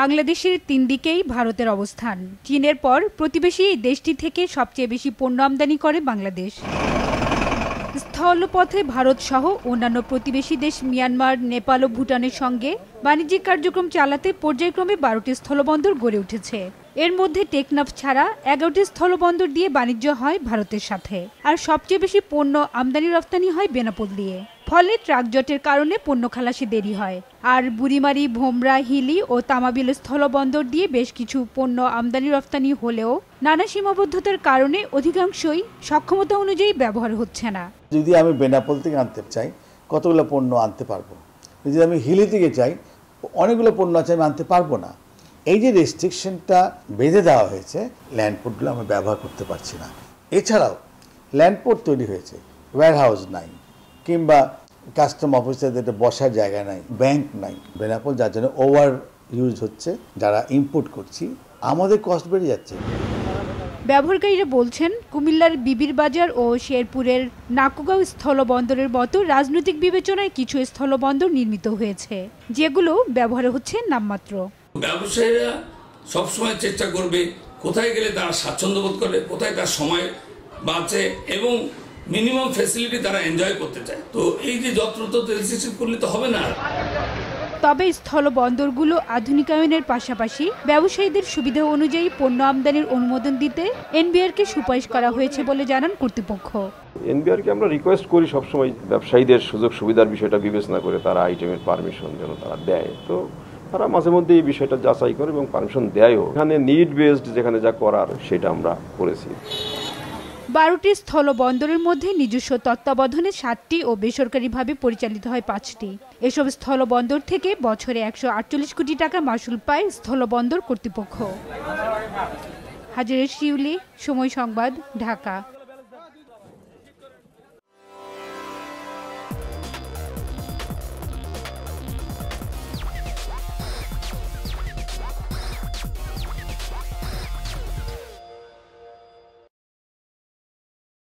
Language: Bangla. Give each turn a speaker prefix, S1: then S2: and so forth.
S1: বাংলাদেশের তিন দিকেই ভারতের অবস্থান চীনের পর প্রতিবেশী এই দেশটি থেকে সবচেয়ে বেশি পণ্য আমদানি করে বাংলাদেশ স্থলপথে ভারত সহ অন্যান্য প্রতিবেশী দেশ মিয়ানমার নেপাল ও ভুটানের সঙ্গে বাণিজ্যিক কার্যক্রম চালাতে পর্যায়ক্রমে বারোটি স্থলবন্দর গড়ে উঠেছে এর মধ্যে টেকনাফ ছাড়া এগারোটি স্থলবন্দর দিয়ে বাণিজ্য হয় ভারতের সাথে আর সবচেয়ে বেশি পণ্য আমদানি রপ্তানি হয় বেনাপোল দিয়ে ফলে ট্রাকজটের কারণে পণ্য খালাসে দেরি হয় আর বুড়িমারি ভোমরা হিলি ও তামাবিল স্থলবন্দর দিয়ে বেশ কিছু পণ্য আমদানি রফতানি হলেও নানা সীমাবদ্ধতার কারণে অধিকাংশই সক্ষমতা অনুযায়ী ব্যবহার হচ্ছে না
S2: যদি আমি বেনাপোল থেকে আনতে চাই কতগুলো পণ্য আনতে পারবো যদি আমি হিলি থেকে চাই অনেকগুলো পণ্য আছে আমি আনতে পারবো না এই যে রেস্ট্রিকশনটা বেঁধে দেওয়া হয়েছে ল্যান্ডপোর্টগুলো আমি ব্যবহার করতে পারছি না এছাড়াও ল্যান্ডপোর্ট তৈরি হয়েছে ওয়্যারহাউস নাই কিংবা কাস্টম অফিসে যেতে বসার জায়গা নাই ব্যাংক নাই বেনাপোল যার জন্য ওভার ইউজ হচ্ছে যারা ইম্পোর্ট করছি আমাদের কস্ট বেড়ে যাচ্ছে
S1: ব্যবহারকারীরা বলছেন কুমিল্লার বিবির বাজার ও শেরপুরের নাকুগাঁও স্থলবন্দরের মতো রাজনৈতিক বিবেচনায় কিছু স্থলবন্দর নির্মিত হয়েছে যেগুলো ব্যবহার হচ্ছে নামমাত্র
S3: ব্যবসায়ীরা সবসময় চেষ্টা করবে কোথায় গেলে তারা স্বাচ্ছন্দ্য বোধ করে কোথায় তার সময় বাঁচে এবং মিনিমাম ফ্যাসিলিটি তারা এনজয় করতে চায় তো এই যে যত্রতত্র রেজিস্ট্রেশন করলে তো হবে না
S1: তবে স্থলবন্দরগুলো আধুনিকায়নের পাশাপাশি ব্যবসায়ীদের সুবিধা অনুযায়ী পণ্য আমদানির অনুমোদন দিতে কে সুপারিশ করা হয়েছে বলে জানান কর্তৃপক্ষ
S4: এনবিআরকে আমরা রিকোয়েস্ট করি সবসময় ব্যবসায়ীদের সুযোগ সুবিধার বিষয়টা বিবেচনা করে তারা আইটেমের পারমিশন যেন তারা দেয় তো তারা মাঝে মধ্যে এই বিষয়টা যাচাই করে এবং পারমিশন দেয়ও এখানে নিড বেসড যেখানে যা করার সেটা আমরা
S1: করেছি বারোটি স্থলবন্দরের মধ্যে নিজস্ব তত্ত্বাবধানে সাতটি ও বেসরকারিভাবে পরিচালিত হয় পাঁচটি এসব স্থলবন্দর থেকে বছরে একশো আটচল্লিশ কোটি টাকা মাসুল পায় স্থলবন্দর কর্তৃপক্ষ হাজারের শিউলি সময় সংবাদ ঢাকা